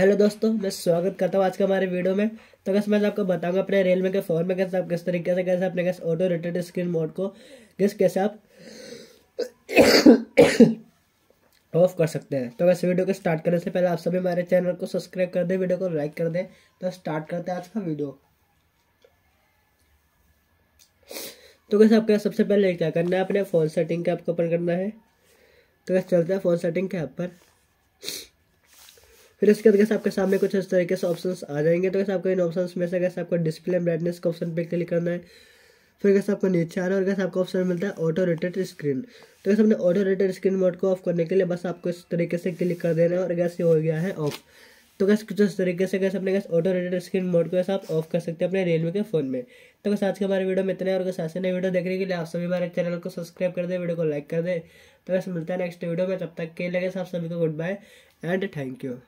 hello दोस्तों मैं स्वागत करता हूँ आज के हमारे वीडियो में तो कैसे मैं आपको बताऊंगा अपने रेलवे के फोन में कैसे आप किस तरीके से कैसे अपने कैसे ऑटो रिटेड स्क्रीन मोड को किस कैसे आप ऑफ कर सकते हैं तो वैसे वीडियो को स्टार्ट करने से पहले आप सभी हमारे चैनल को सब्सक्राइब कर दें वीडियो को लाइक कर दें तो स्टार्ट करते हैं आज का वीडियो तो कैसे आपके सबसे पहले क्या करना है अपने फ़ोन सेटिंग ऐप आपको ओपन करना है तो कैसे चलते हैं फ़ोन सेटिंग के ऐप पर फिर इसके बाद कैसे आपके सामने कुछ इस तरीके से ऑप्शन आ जाएंगे तो कैसे आपको इन ऑप्शन में से कैसे आपको डिस्प्ले ब्राइटनेस का ऑप्शन पे क्लिक करना है फिर कैसे आपको नीचे आना है और कैसे आपको ऑप्शन मिलता है ऑटो रेटेड स्क्रीन तो कैसे अपने ऑटो रेटेड स्क्रीन मोड को ऑफ करने के लिए बस आपको इस तरीके से क्लिक कर देना है और कैसे हो गया है ऑफ तो कैसे कुछ इस तरीके से कैसे अपने कैसे ऑटो रेटेड स्क्रीन मोड को कैसे आप ऑफ कर सकते हैं अपने रियलमी के फोन में तो कैसे आज के हमारे वीडियो में इतने और कैसे ऐसे नए वीडियो देखने के लिए आप सभी हमारे चैनल को सब्सक्राइब कर दे वीडियो को लाइक कर दें तो कैसे मिलता है नेक्स्ट वीडियो में तब तक के लिए आप सभी को good bye and thank you